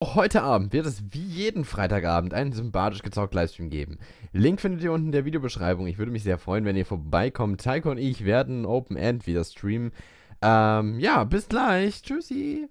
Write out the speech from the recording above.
Heute Abend wird es wie jeden Freitagabend einen sympathisch gezockt Livestream geben. Link findet ihr unten in der Videobeschreibung. Ich würde mich sehr freuen, wenn ihr vorbeikommt. Taiko und ich werden Open End wieder streamen. Ähm, ja, bis gleich. Tschüssi.